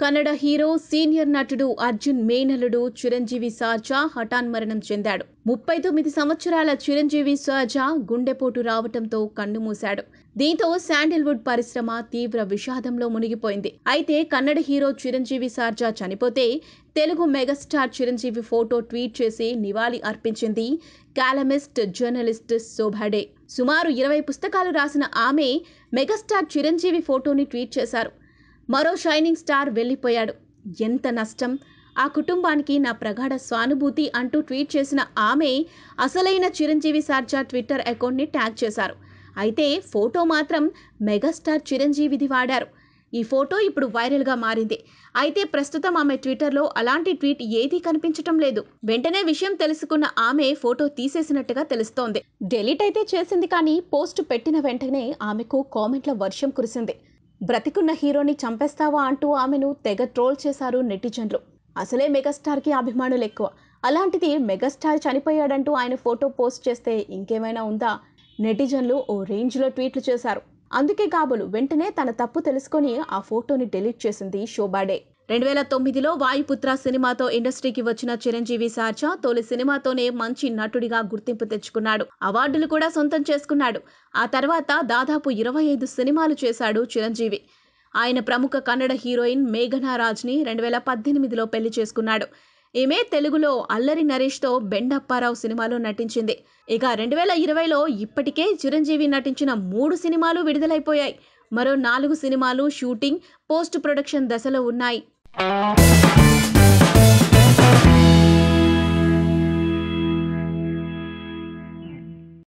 Kannada hero senior నటుడు అర్జున్ మేనలుడు చిరంజీవి సాజా హఠాన్ మరణం చెందాడు ముప్పై తొమ్మిది సంవత్సరాల చిరంజీవి సాజా గుండెపోటు రావటంతో కన్నుమూశాడు దీంతో శాండిల్వుడ్ పరిశ్రమ తీవ్ర విషాదంలో మునిగిపోయింది అయితే కన్నడ హీరో చిరంజీవి సార్జా చనిపోతే Telugu megastar Chiranjeevi photo tweet చేసి నివాళి అర్పించింది కాలమిస్ట్ జర్నలిస్ట్ శోభాడే సుమారు ఇరవై పుస్తకాలు రాసిన ఆమె మెగాస్టార్ చిరంజీవి ఫోటోని ట్వీట్ చేశారు మరో షైనింగ్ స్టార్ వెళ్ళిపోయాడు ఎంత నష్టం ఆ కుటుంబానికి నా ప్రగాఢ స్వానుభూతి అంటూ ట్వీట్ చేసిన ఆమె అసలైన చిరంజీవి సార్జా ట్విట్టర్ అకౌంట్ని ట్యాగ్ చేశారు అయితే ఫోటో మాత్రం మెగాస్టార్ చిరంజీవిది వాడారు ఈ ఫోటో ఇప్పుడు వైరల్గా మారింది అయితే ప్రస్తుతం ఆమె ట్విట్టర్లో అలాంటి ట్వీట్ ఏదీ కనిపించటం లేదు వెంటనే విషయం తెలుసుకున్న ఆమె ఫోటో తీసేసినట్టుగా తెలుస్తోంది డెలీట్ అయితే చేసింది కానీ పోస్ట్ పెట్టిన వెంటనే ఆమెకు కామెంట్ల వర్షం కురిసింది బ్రతికున్న హీరోని చంపేస్తావా అంటూ ఆమెను తెగ ట్రోల్ చేశారు నెటిజన్లు అసలే మెగాస్టార్కి అభిమానులు ఎక్కువ అలాంటిది మెగాస్టార్ చనిపోయాడంటూ ఆయన ఫోటో పోస్ట్ చేస్తే ఇంకేమైనా ఉందా నెటిజన్లు ఓ రేంజ్లో ట్వీట్లు చేశారు అందుకే కాబోలు వెంటనే తన తప్పు తెలుసుకొని ఆ ఫోటోని డిలీట్ చేసింది శోభాడే రెండు వేల తొమ్మిదిలో వాయుపుత్ర సినిమాతో ఇండస్ట్రీకి వచ్చిన చిరంజీవి సార్జా తొలి సినిమాతోనే మంచి నటుడిగా గుర్తింపు తెచ్చుకున్నాడు అవార్డులు కూడా సొంతం చేసుకున్నాడు ఆ తర్వాత దాదాపు ఇరవై ఐదు సినిమాలు చేశాడు చిరంజీవి ఆయన ప్రముఖ కన్నడ హీరోయిన్ మేఘనా రాజ్ని రెండు వేల పద్దెనిమిదిలో పెళ్లి చేసుకున్నాడు ఈమె తెలుగులో అల్లరి నరేష్తో బెండప్పారావు సినిమాలో నటించింది ఇక రెండు వేల ఇరవైలో ఇప్పటికే చిరంజీవి నటించిన మూడు సినిమాలు విడుదలైపోయాయి మరో నాలుగు సినిమాలు షూటింగ్ పోస్ట్ ప్రొడక్షన్ దశలో ఉన్నాయి Música